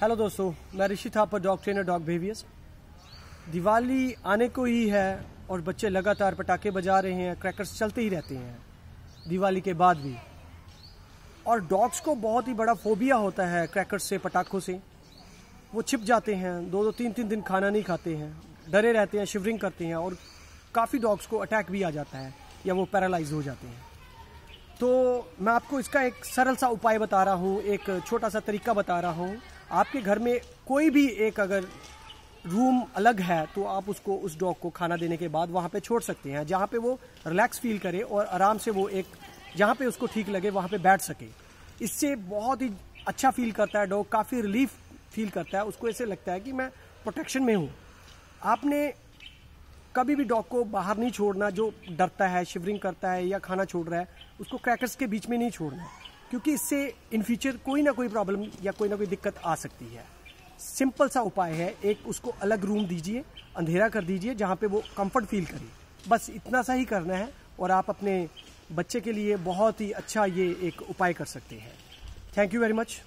hello दोस्तों मैं Rishi Thapar dog trainer dog behaviours Diwali आने को ही है और बच्चे लगातार पटाखे बजा रहे हैं क्रैकर्स चलते ही रहते हैं दिवाली के बाद भी और डॉग्स को बहुत ही बड़ा फोबिया होता है क्रैकर्स से पटाखों से वो छिप जाते हैं दो दो तीन तीन दिन खाना नहीं खाते हैं डरे रहते हैं शिवरिंग करते हैं और काफ़ी डॉग्स को अटैक भी आ जाता है या वो पैरालाइज हो जाते हैं तो मैं आपको इसका एक सरल सा उपाय बता रहा हूँ एक छोटा सा तरीका बता रहा हूँ आपके घर में कोई भी एक अगर रूम अलग है तो आप उसको उस डॉग को खाना देने के बाद वहाँ पे छोड़ सकते हैं जहाँ पे वो रिलैक्स फील करे और आराम से वो एक जहाँ पे उसको ठीक लगे वहाँ पे बैठ सके इससे बहुत ही अच्छा फील करता है डॉग काफ़ी रिलीफ फील करता है उसको ऐसे लगता है कि मैं प्रोटेक्शन में हूँ आपने कभी भी डॉग को बाहर नहीं छोड़ना जो डरता है शिवरिंग करता है या खाना छोड़ रहा है उसको क्रैकर्स के बीच में नहीं छोड़ना क्योंकि इससे इन फ्यूचर कोई ना कोई प्रॉब्लम या कोई ना कोई दिक्कत आ सकती है सिंपल सा उपाय है एक उसको अलग रूम दीजिए अंधेरा कर दीजिए जहाँ पे वो कंफर्ट फील करे बस इतना सा ही करना है और आप अपने बच्चे के लिए बहुत ही अच्छा ये एक उपाय कर सकते हैं थैंक यू वेरी मच